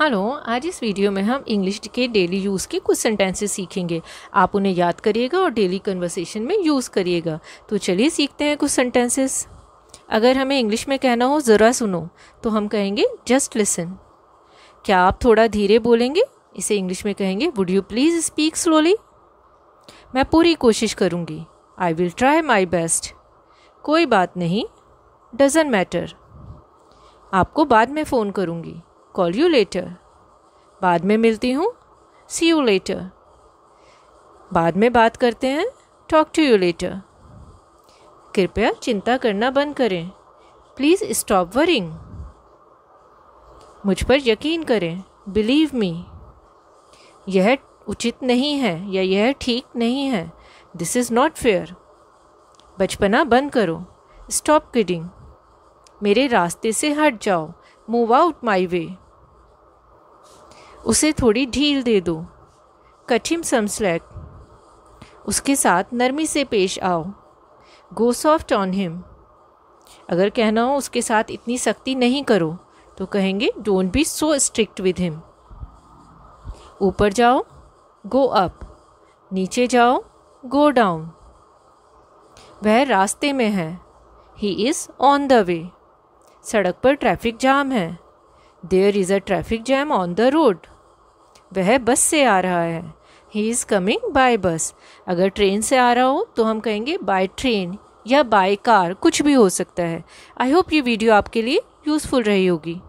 hello आज इस video में हम इंग्लिश के डेली यूज़ के कुछ सेंटेंसेस सीखेंगे आप उन्हें याद करिएगा और डेली कन्वर्सेशन में यूज़ करिएगा तो चलिए सीखते हैं कुछ सेंटेंसेस अगर हमें इंग्लिश में कहना हो ज़रा सुनो तो हम कहेंगे जस्ट लिसन क्या आप थोड़ा धीरे बोलेंगे इसे इंग्लिश में कहेंगे would you please speak slowly मैं पूरी कोशिश करूँगी I will try my best कोई बात नहीं डजेंट मैटर आपको बाद में फ़ोन करूँगी कॉल यू लेटर बाद में मिलती हूँ सी यू लेटर बाद में बात करते हैं टॉक टू यू लेटर कृपया चिंता करना बंद करें प्लीज़ स्टॉप वरिंग मुझ पर यकीन करें बिलीव मी यह उचित नहीं है या यह ठीक नहीं है दिस इज़ नॉट फेयर बचपना बंद करो स्टॉप किडिंग मेरे रास्ते से हट जाओ मूव आउट माई वे उसे थोड़ी ढील दे दो कठिन समस्लैक उसके साथ नरमी से पेश आओ गो सॉफ्ट ऑन हिम अगर कहना हो उसके साथ इतनी सख्ती नहीं करो तो कहेंगे don't be so strict with him ऊपर जाओ गो अप नीचे जाओ गो डाउन वह रास्ते में है ही इज़ ऑन द वे सड़क पर ट्रैफिक जाम है there is a traffic jam on the road वह बस से आ रहा है ही इज़ कमिंग बाय बस अगर ट्रेन से आ रहा हो तो हम कहेंगे बाय ट्रेन या बाय कार कुछ भी हो सकता है आई होप ये वीडियो आपके लिए यूज़फुल रही होगी